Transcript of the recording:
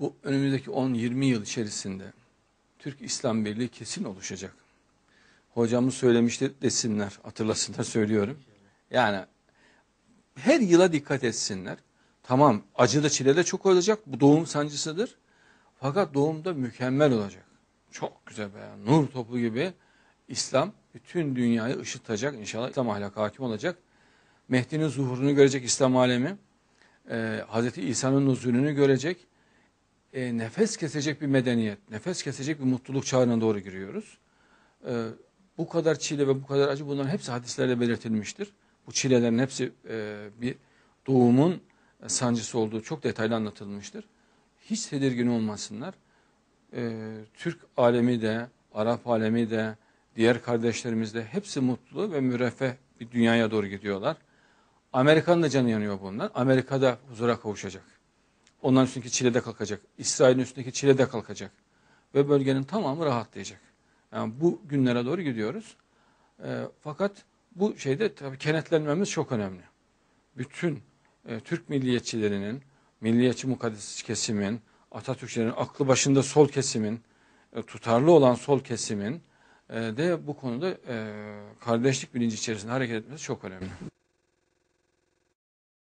bu önümüzdeki 10-20 yıl içerisinde Türk İslam Birliği kesin oluşacak. Hocamız söylemişti desinler, hatırlasınlar söylüyorum. Yani her yıla dikkat etsinler. Tamam acı da çile de çok olacak. Bu doğum sancısıdır. Fakat doğumda mükemmel olacak. Çok güzel be. Nur topu gibi İslam bütün dünyayı ışıtacak. İnşallah İslam ahlakı hakim olacak. Mehdi'nin zuhurunu görecek İslam alemi. Ee, Hz. İsa'nın nuzulünü görecek e, nefes kesecek bir medeniyet, nefes kesecek bir mutluluk çağına doğru giriyoruz. E, bu kadar çile ve bu kadar acı bunların hepsi hadislerle belirtilmiştir. Bu çilelerin hepsi e, bir doğumun sancısı olduğu çok detaylı anlatılmıştır. Hiç tedirgin olmasınlar. E, Türk alemi de, Arap alemi de, diğer kardeşlerimiz de hepsi mutlu ve müreffeh bir dünyaya doğru gidiyorlar. Amerika'nın da canı yanıyor bundan. Amerika'da huzura kavuşacak. Onların üstündeki çile de kalkacak. İsrail'in üstündeki çile de kalkacak. Ve bölgenin tamamı rahatlayacak. Yani bu günlere doğru gidiyoruz. E, fakat bu şeyde tabii kenetlenmemiz çok önemli. Bütün e, Türk milliyetçilerinin, milliyetçi mukaddes kesimin, Atatürkçülerin, aklı başında sol kesimin, e, tutarlı olan sol kesimin e, de bu konuda e, kardeşlik bilinci içerisinde hareket etmesi çok önemli.